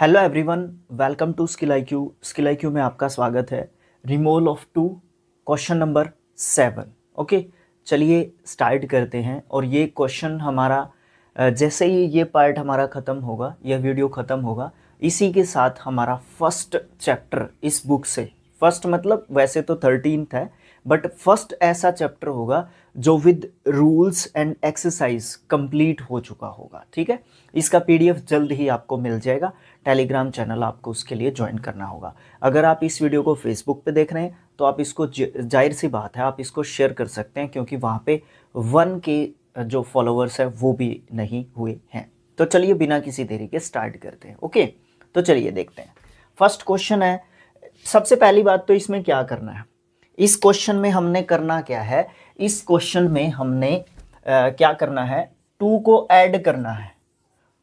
Hello everyone welcome to skill I Q skill I Q में आपका स्वागत है removal of too question number seven okay चलिए start करते हैं और ये क्वेश्चन हमारा जैसे ही ये पार्ट हमारा ख़त्म होगा यह वीडियो ख़त्म होगा इसी के साथ हमारा फर्स्ट चैप्टर इस बुक से फर्स्ट मतलब वैसे तो थर्टीनथ है बट फर्स्ट ऐसा चैप्टर होगा जो with rules and exercise complete हो चुका होगा ठीक है इसका पीडीएफ जल्द ही आपको मिल जाएगा टेलीग्राम चैनल आपको उसके लिए ज्वाइन करना होगा अगर आप इस वीडियो को फेसबुक पे देख रहे हैं तो आप इसको जाहिर सी बात है आप इसको शेयर कर सकते हैं क्योंकि वहाँ पे वन के जो फॉलोअर्स हैं वो भी नहीं हुए हैं तो चलिए बिना किसी देरी के स्टार्ट करते हैं ओके तो चलिए देखते हैं फर्स्ट क्वेश्चन है सबसे पहली बात तो इसमें क्या करना है इस क्वेश्चन में हमने करना क्या है इस क्वेश्चन में हमने आ, क्या करना है टू को ऐड करना है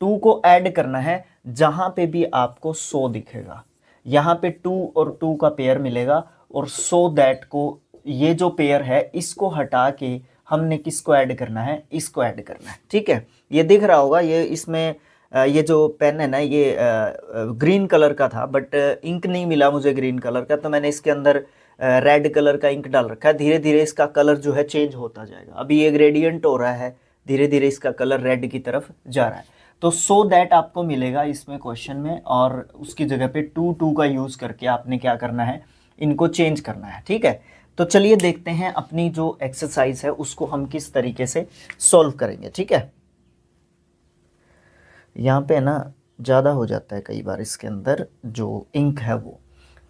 टू को ऐड करना है जहाँ पे भी आपको सो दिखेगा यहाँ पे टू और टू का पेयर मिलेगा और सो दैट को ये जो पेयर है इसको हटा के हमने किसको ऐड करना है इसको ऐड करना है ठीक है ये दिख रहा होगा ये इसमें ये जो पेन है ना ये ग्रीन कलर का था बट इंक नहीं मिला मुझे ग्रीन कलर का तो मैंने इसके अंदर रेड कलर का इंक डाल रखा है धीरे धीरे इसका कलर जो है चेंज होता जाएगा अभी ये ग्रेडियंट हो रहा है धीरे धीरे इसका कलर रेड की तरफ जा रहा है तो सो so दैट आपको मिलेगा इसमें क्वेश्चन में और उसकी जगह पे टू टू का यूज़ करके आपने क्या करना है इनको चेंज करना है ठीक है तो चलिए देखते हैं अपनी जो एक्सरसाइज है उसको हम किस तरीके से सॉल्व करेंगे ठीक है यहाँ पे ना ज़्यादा हो जाता है कई बार इसके अंदर जो इंक है वो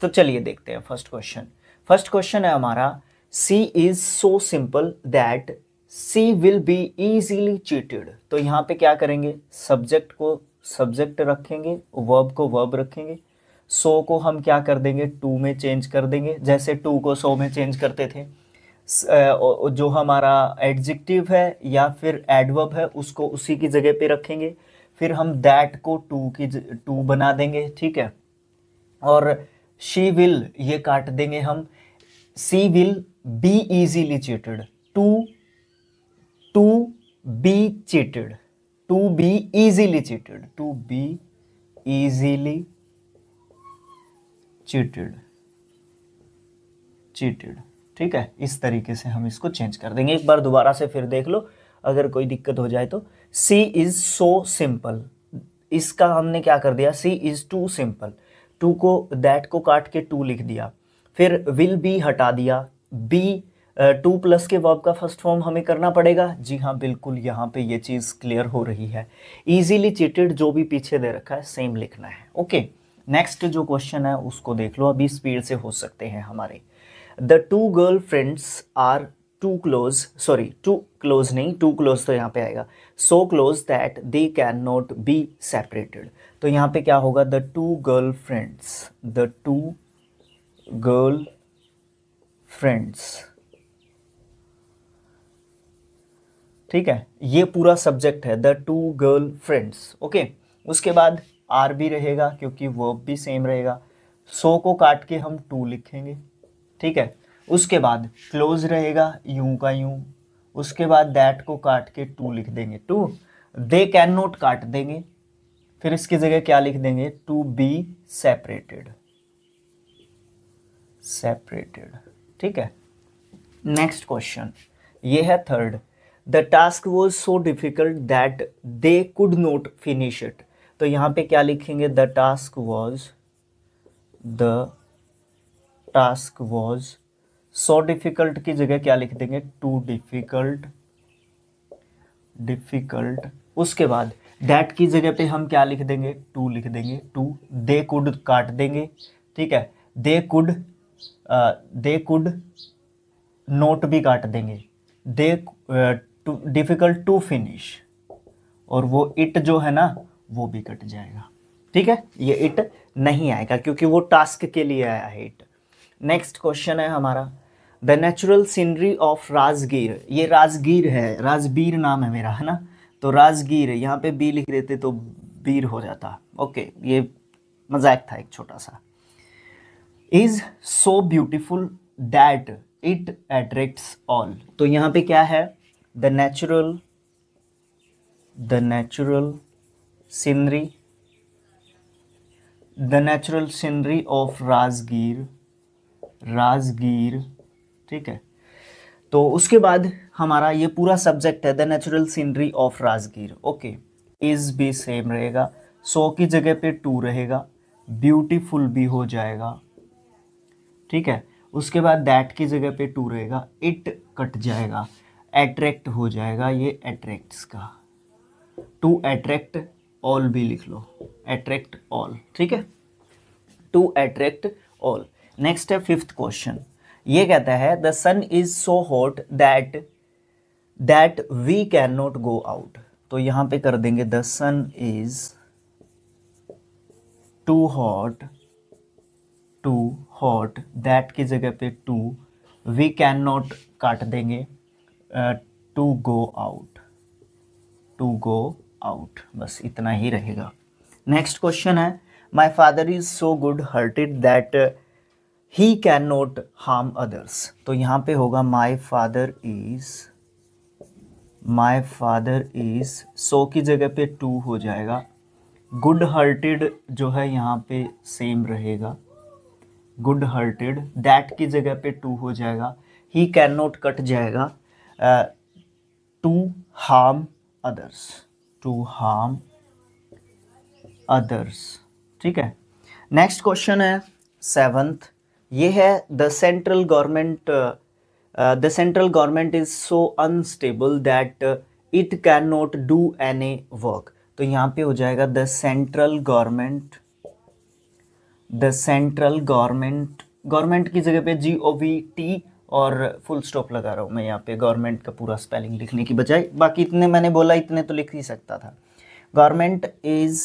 तो चलिए देखते हैं फर्स्ट क्वेश्चन फर्स्ट क्वेश्चन है हमारा she is so simple that she will be easily cheated तो यहाँ पे क्या करेंगे सब्जेक्ट को सब्जेक्ट रखेंगे वर्ब को वर्ब रखेंगे सो को हम क्या कर देंगे टू में चेंज कर देंगे जैसे टू को सो में चेंज करते थे जो हमारा एडजेक्टिव है या फिर एडवर्ब है उसको उसी की जगह पे रखेंगे फिर हम दैट को टू की टू बना देंगे ठीक है और शी विल ये काट देंगे हम C will be easily cheated. To, to be cheated. To be easily cheated. To be easily cheated. Cheated. ठीक है इस तरीके से हम इसको चेंज कर देंगे एक बार दोबारा से फिर देख लो अगर कोई दिक्कत हो जाए तो सी इज़ सो सिंपल इसका हमने क्या कर दिया she is too simple to को दैट को काट के टू लिख दिया फिर विल बी हटा दिया बी टू प्लस के वर्ब का फर्स्ट फॉर्म हमें करना पड़ेगा जी हाँ बिल्कुल यहाँ पे ये चीज़ क्लियर हो रही है ईजीली चिटेड जो भी पीछे दे रखा है सेम लिखना है ओके नेक्स्ट जो क्वेश्चन है उसको देख लो अभी स्पीड से हो सकते हैं हमारे the two girl friends are too close sorry too close नहीं टू क्लोज तो यहाँ पे आएगा so close that they can not be separated तो यहाँ पे क्या होगा the two girl friends the two girl friends ठीक है ये पूरा सब्जेक्ट है the two girl friends okay उसके बाद आर भी रहेगा क्योंकि वर्ब भी सेम रहेगा सो को काट के हम टू लिखेंगे ठीक है उसके बाद क्लोज रहेगा यू का यू उसके बाद दैट को काट के टू लिख देंगे टू दे कैन नोट काट देंगे फिर इसकी जगह क्या लिख देंगे टू बी सेपरेटेड सेपरेटेड ठीक है नेक्स्ट क्वेश्चन ये है third the task was so difficult that they could not finish it तो यहां पे क्या लिखेंगे the task was the task was so difficult की जगह क्या लिख देंगे टू डिफिकल्ट डिफिकल्ट उसके बाद दैट की जगह पे हम क्या लिख देंगे टू लिख देंगे टू दे कुड काट देंगे ठीक है they could they could not भी काट देंगे दे डिफ़िकल्ट टू फिनिश और वो इट जो है ना वो भी कट जाएगा ठीक है ये इट नहीं आएगा क्योंकि वो टास्क के लिए आया है इट नेक्स्ट क्वेश्चन है हमारा the natural scenery of Rajgir ये राजगीर है राजबीर नाम है मेरा है ना तो राजगीर यहाँ पे बी लिख देते तो बीर हो जाता ओके ये मजाक था एक छोटा सा is so beautiful that it attracts all तो यहाँ पे क्या है the natural the natural scenery the natural scenery of Rajgir Rajgir ठीक है तो उसके बाद हमारा ये पूरा सब्जेक्ट है the natural scenery of Rajgir okay is भी सेम रहेगा सो की जगह पे टू रहेगा ब्यूटीफुल भी हो जाएगा ठीक है उसके बाद दैट की जगह पे टू रहेगा इट कट जाएगा एट्रैक्ट हो जाएगा ये एट्रैक्ट्स का टू एट्रैक्ट ऑल भी लिख लो एट्रैक्ट ऑल ठीक है टू एट्रैक्ट ऑल नेक्स्ट है फिफ्थ क्वेश्चन ये कहता है the sun is so hot that that we can not go out तो यहां पे कर देंगे the sun is too hot too hot that की जगह पे टू वी कैन नॉट काट देंगे to go out to go out बस इतना ही रहेगा नेक्स्ट क्वेश्चन है my father is so good hearted that he can not harm others तो यहाँ पे होगा my father is my father is so की जगह पे टू हो जाएगा गुड हर्टेड जो है यहाँ पे सेम रहेगा गुड हार्टेड दैट की जगह पे टू हो जाएगा ही कैन नॉट कट जाएगा to harm others to harm others ठीक है नेक्स्ट क्वेश्चन है सेवंथ ये है the central government the central government is so unstable that it can not do any work तो यहाँ पे हो जाएगा the central government the central government government की जगह पे जी ओ वी टी और फुल स्टॉप लगा रहा हूँ मैं यहाँ पे गवर्नमेंट का पूरा स्पेलिंग लिखने की बजाय बाकी इतने मैंने बोला इतने तो लिख ही सकता था गवर्नमेंट इज़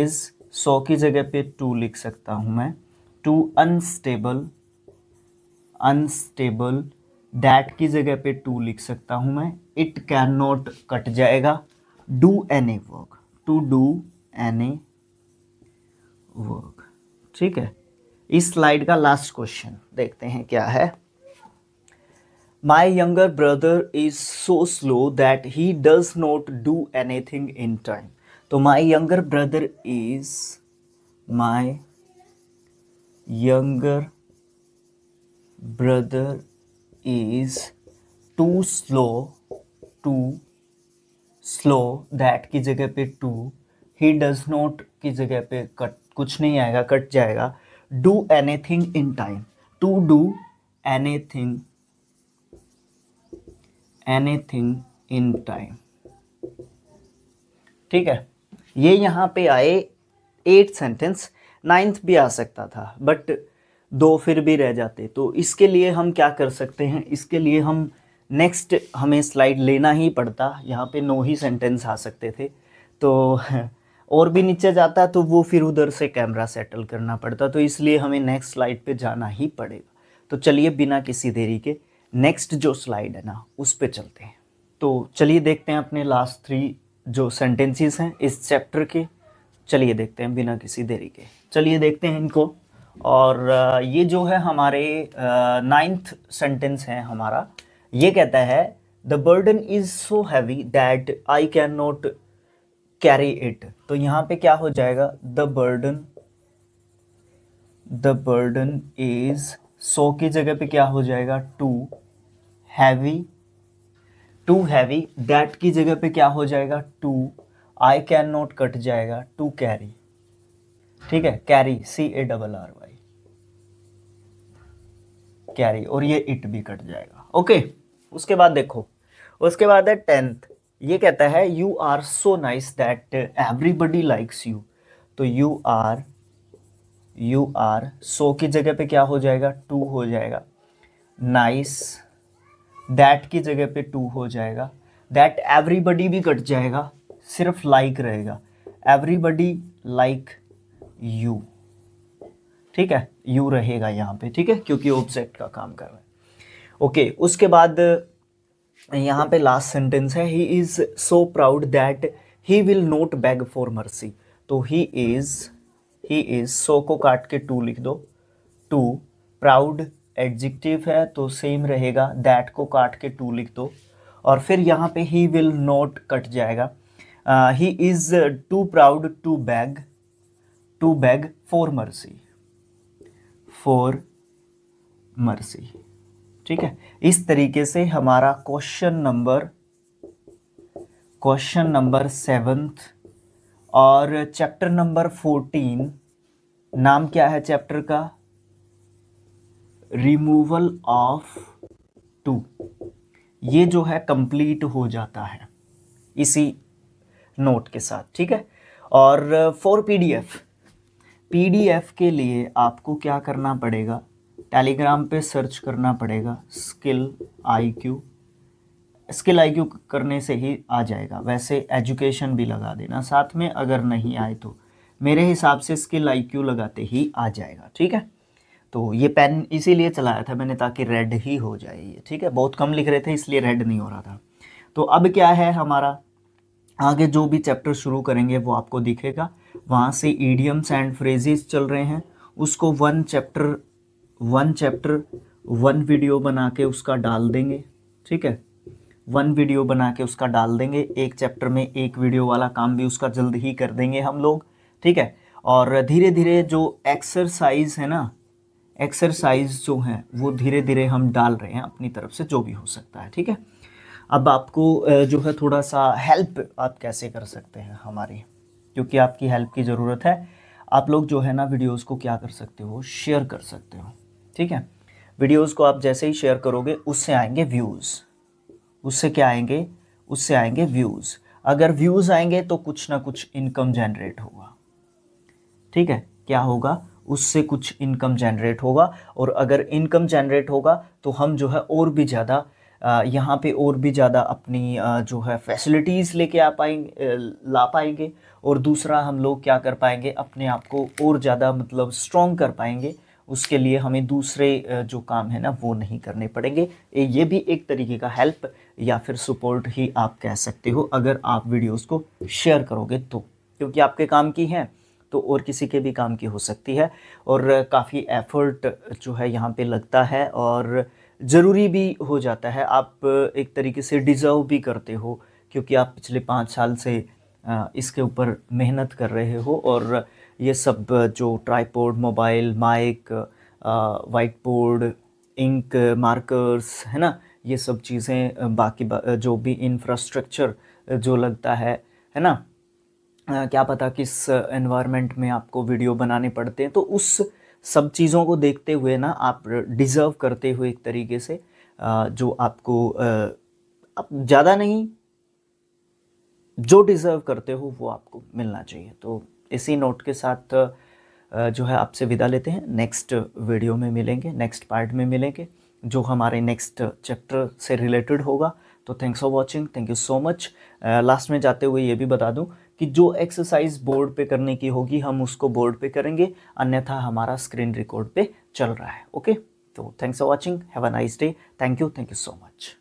इज़ सौ की जगह पे टू लिख सकता हूँ मैं टू अनस्टेबल अनस्टेबल डैट की जगह पे टू लिख सकता हूँ मैं इट कैन नॉट कट जाएगा do any work to do any work ठीक है इस स्लाइड का लास्ट क्वेश्चन देखते हैं क्या है my younger brother is so slow that he does not do anything in time तो my younger brother is my younger brother is too slow too slow that की जगह पे to he does not की जगह पे cut कुछ नहीं आएगा कट जाएगा do anything in time to do anything anything in time ठीक है ये यहां पे आए एट सेंटेंस नाइन्थ भी आ सकता था बट दो फिर भी रह जाते तो इसके लिए हम क्या कर सकते हैं इसके लिए हम नेक्स्ट हमें स्लाइड लेना ही पड़ता यहाँ पे नो ही सेंटेंस आ सकते थे तो और भी नीचे जाता तो वो फिर उधर से कैमरा सेटल करना पड़ता तो इसलिए हमें नेक्स्ट स्लाइड पे जाना ही पड़ेगा तो चलिए बिना किसी देरी के नेक्स्ट जो स्लाइड है ना उस पर चलते हैं तो चलिए देखते हैं अपने लास्ट थ्री जो सेंटेंसेस हैं इस चैप्टर के चलिए देखते हैं बिना किसी देरी के चलिए देखते हैं इनको और ये जो है हमारे नाइन्थ सेंटेंस है हमारा ये कहता है the burden is so heavy that I can not carry it तो यहां पे क्या हो जाएगा the burden the burden is so की जगह पे क्या हो जाएगा too heavy too heavy that की जगह पे क्या हो जाएगा to I can not cut जाएगा टू कैरी ठीक है carry C A double R Y carry और ये इट भी कट जाएगा ओके उसके बाद देखो उसके बाद है टेंथ ये कहता है you are so nice that everybody likes you तो you are you are so की जगह पे क्या हो जाएगा टू हो जाएगा नाइस दैट की जगह पे टू हो जाएगा दैट एवरीबडी भी कट जाएगा सिर्फ लाइक like रहेगा एवरीबडी लाइक यू ठीक है यू रहेगा यहाँ पे ठीक है क्योंकि ऑब्जेक्ट का काम कर रहा है ओके okay, उसके बाद यहाँ पे लास्ट सेंटेंस है he is so proud that he will not beg for mercy तो ही इज़ ही इज़ सो को काट के टू लिख दो टू प्राउड एडजेक्टिव है तो सेम रहेगा दैट को काट के टू लिख दो और फिर यहाँ पे ही विल नोट कट जाएगा he is too proud to beg to beg for mercy for mercy ठीक है इस तरीके से हमारा question number question number seventh और चैप्टर नंबर फोर्टीन नाम क्या है चैप्टर का रिमूवल ऑफ टू ये जो है कंप्लीट हो जाता है इसी नोट के साथ ठीक है और फॉर पीडीएफ पीडीएफ के लिए आपको क्या करना पड़ेगा टेलीग्राम पे सर्च करना पड़ेगा स्किल आईक्यू स्किल आईक्यू करने से ही आ जाएगा वैसे एजुकेशन भी लगा देना साथ में अगर नहीं आए तो मेरे हिसाब से स्किल आईक्यू लगाते ही आ जाएगा ठीक है तो ये पेन इसीलिए चलाया था मैंने ताकि रेड ही हो जाए ये ठीक है बहुत कम लिख रहे थे इसलिए रेड नहीं हो रहा था तो अब क्या है हमारा आगे जो भी चैप्टर शुरू करेंगे वो आपको दिखेगा वहाँ से ईडियम्स एंड फ्रेजेस चल रहे हैं उसको one chapter one chapter one video बना के उसका डाल देंगे ठीक है वन वीडियो बना के उसका डाल देंगे एक चैप्टर में एक वीडियो वाला काम भी उसका जल्द ही कर देंगे हम लोग ठीक है और धीरे धीरे जो एक्सरसाइज है ना एक्सरसाइज जो हैं वो धीरे धीरे हम डाल रहे हैं अपनी तरफ से जो भी हो सकता है ठीक है अब आपको जो है थोड़ा सा हेल्प आप कैसे कर सकते हैं हमारी क्योंकि आपकी हेल्प की ज़रूरत है आप लोग जो है ना वीडियोस को क्या कर सकते हो शेयर कर सकते हो ठीक है वीडियोस को आप जैसे ही शेयर करोगे उससे आएंगे व्यूज़ उससे क्या आएंगे उससे आएंगे व्यूज़ अगर व्यूज़ आएंगे तो कुछ ना कुछ इनकम जनरेट होगा ठीक है क्या होगा उससे कुछ इनकम जनरेट होगा और अगर इनकम जनरेट होगा तो हम जो है और भी ज़्यादा यहाँ पे और भी ज़्यादा अपनी जो है फैसिलिटीज़ लेके आ पाएंगे ला पाएंगे और दूसरा हम लोग क्या कर पाएंगे अपने आप को और ज़्यादा मतलब स्ट्रॉन्ग कर पाएंगे उसके लिए हमें दूसरे जो काम है ना वो नहीं करने पड़ेंगे ये भी एक तरीके का हेल्प या फिर सपोर्ट ही आप कह सकते हो अगर आप वीडियोस को शेयर करोगे तो क्योंकि आपके काम की हैं तो और किसी के भी काम की हो सकती है और काफ़ी एफर्ट जो है यहाँ पे लगता है और ज़रूरी भी हो जाता है आप एक तरीके से डिज़र्व भी करते हो क्योंकि आप पिछले पाँच साल से इसके ऊपर मेहनत कर रहे हो और ये सब जो tripod mobile mic white board ink markers है ना ये सब चीज़ें बाकी बा, जो भी इंफ्रास्ट्रक्चर जो लगता है है ना क्या पता किस एनवायरनमेंट में आपको वीडियो बनाने पड़ते हैं तो उस सब चीज़ों को देखते हुए ना आप डिज़र्व करते हुए एक तरीके से जो आपको ज़्यादा नहीं जो डिज़र्व करते हो वो आपको मिलना चाहिए तो इसी नोट के साथ जो है आपसे विदा लेते हैं नेक्स्ट वीडियो में मिलेंगे नेक्स्ट पार्ट में मिलेंगे जो हमारे नेक्स्ट चैप्टर से रिलेटेड होगा तो thanks for watching thank you so much last में जाते हुए ये भी बता दूँ कि जो एक्सरसाइज बोर्ड पे करने की होगी हम उसको बोर्ड पे करेंगे अन्यथा हमारा स्क्रीन रिकॉर्ड पे चल रहा है ओके तो thanks for watching have a nice day thank you thank you so much